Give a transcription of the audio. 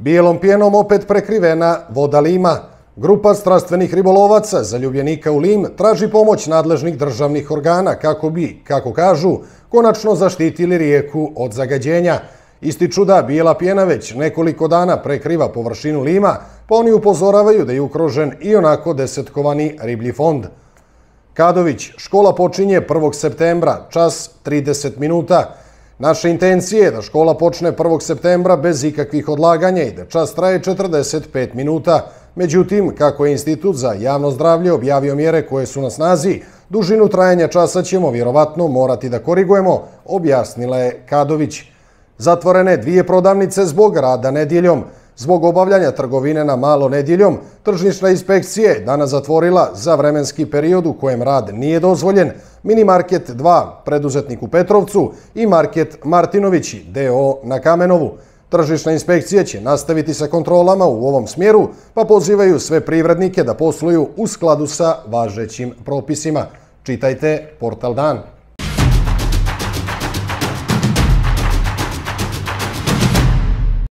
Bijelom pjenom opet prekrivena voda Lima. Grupa strastvenih ribolovaca zaljubljenika u Lim traži pomoć nadležnih državnih organa kako bi, kako kažu, konačno zaštitili rijeku od zagađenja. Ističu da bijela pjena već nekoliko dana prekriva površinu Lima, pa oni upozoravaju da je ukrožen i onako desetkovani riblji fond. Kadović, škola počinje 1. septembra, čas 30 minuta. Naše intencije je da škola počne 1. septembra bez ikakvih odlaganja i da čas traje 45 minuta. Međutim, kako je Institut za javno zdravlje objavio mjere koje su na snazi, dužinu trajanja časa ćemo vjerovatno morati da korigujemo, objasnila je Kadović. Zatvorene dvije prodavnice zbog rada nedjeljom. Zbog obavljanja trgovine na malo nedjeljom, tržnična inspekcija je danas zatvorila za vremenski period u kojem rad nije dozvoljen, Minimarket 2 preduzetnik u Petrovcu i Market Martinovići DO na Kamenovu. Tržišna inspekcija će nastaviti sa kontrolama u ovom smjeru, pa pozivaju sve privrednike da posluju u skladu sa važećim propisima. Čitajte Portal Dan.